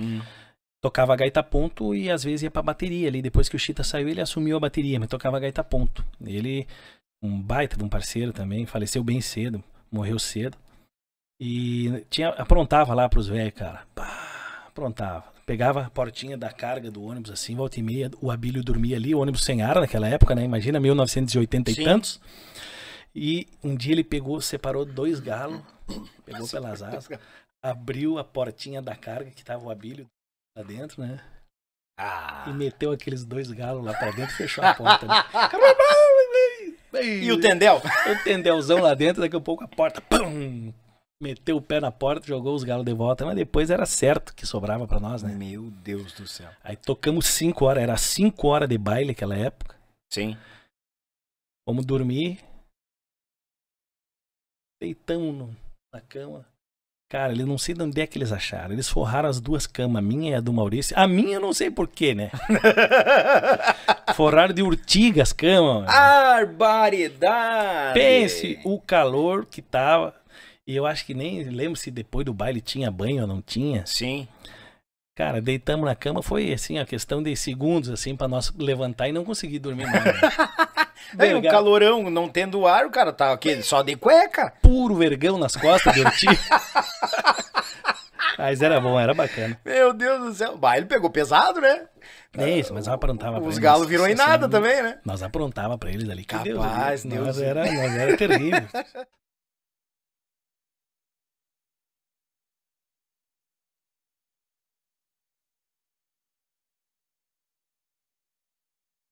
Hum. Tocava gaita ponto e às vezes ia pra bateria ali. Depois que o Chita saiu, ele assumiu a bateria, mas tocava gaita ponto. Ele, um baita de um parceiro também, faleceu bem cedo, morreu cedo. E tinha, aprontava lá pros velhos, cara. aprontava. Pegava a portinha da carga do ônibus assim, volta e meia. O Abílio dormia ali, o ônibus sem ar naquela época, né? Imagina, 1980 Sim. e tantos. E um dia ele pegou, separou dois galos, pegou pelas asas, abriu a portinha da carga que tava o abílio lá dentro, né? Ah. E meteu aqueles dois galos lá pra dentro e fechou a porta. Né? e o tendel? O tendelzão lá dentro, daqui a pouco a porta, pum, meteu o pé na porta, jogou os galos de volta, mas depois era certo que sobrava para nós, né? Meu Deus do céu. Aí tocamos 5 horas, era 5 horas de baile naquela época. Sim. Vamos dormir. Deitamos na cama. Cara, eles não sei de onde é que eles acharam. Eles forraram as duas camas, a minha e a do Maurício. A minha eu não sei porquê, né? forraram de urtiga as camas. Barbaridade! Pense o calor que tava. E eu acho que nem lembro se depois do baile tinha banho ou não tinha. Sim. Cara, deitamos na cama, foi assim, a questão de segundos, assim, para nós levantar e não conseguir dormir mais. Né? Aí, um calorão, não tendo ar, o cara tá aqui só de cueca. Puro vergão nas costas do Ortiz. Mas era bom, era bacana. Meu Deus do céu. Bah, ele pegou pesado, né? É isso, mas nós aprontava pra Os galos virou em nada assim, também, né? Nós aprontava pra eles ali. Capaz, Deus, Deus, Deus. Nós, era, nós era terrível.